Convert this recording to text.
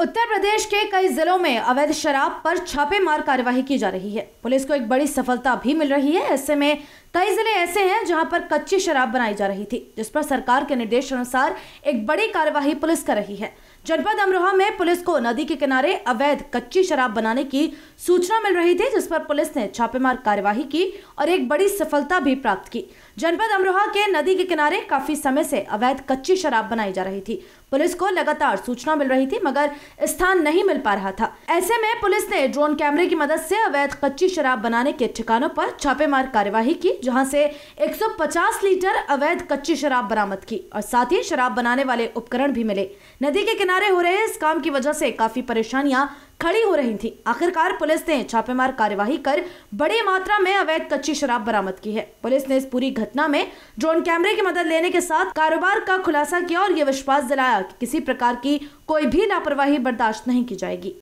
उत्तर प्रदेश के कई जिलों में अवैध शराब पर छापेमार कार्यवाही की जा रही है पुलिस को एक बड़ी सफलता भी मिल रही है ऐसे में कई जिले ऐसे हैं जहां पर कच्ची शराब बनाई जा रही थी जिस पर सरकार के निर्देश अनुसार एक बड़ी कार्यवाही पुलिस कर रही है जनपद अमरोहा में पुलिस को नदी के किनारे अवैध कच्ची शराब बनाने की सूचना मिल रही थी जिस पर पुलिस ने छापेमार कार्यवाही की और एक बड़ी सफलता भी प्राप्त की जनपद अमरोहा के नदी के किनारे काफी समय से अवैध कच्ची शराब बनाई जा रही थी पुलिस को लगातार सूचना मिल रही थी मगर स्थान नहीं मिल पा रहा था ऐसे में पुलिस ने ड्रोन कैमरे की मदद से अवैध कच्ची शराब बनाने के ठिकानों पर छापेमार कार्यवाही की जहां से 150 लीटर अवैध कच्ची शराब बरामद की और साथ ही शराब बनाने वाले उपकरण भी मिले नदी के किनारे किनारे हो रहे इस काम की वजह से काफी परेशानियां खड़ी हो रही थी आखिरकार पुलिस ने छापेमार कार्यवाही कर बड़ी मात्रा में अवैध कच्ची शराब बरामद की है पुलिस ने इस पूरी घटना में ड्रोन कैमरे की मदद लेने के साथ कारोबार का खुलासा किया और ये विश्वास दिलाया कि किसी प्रकार की कोई भी लापरवाही बर्दाश्त नहीं की जाएगी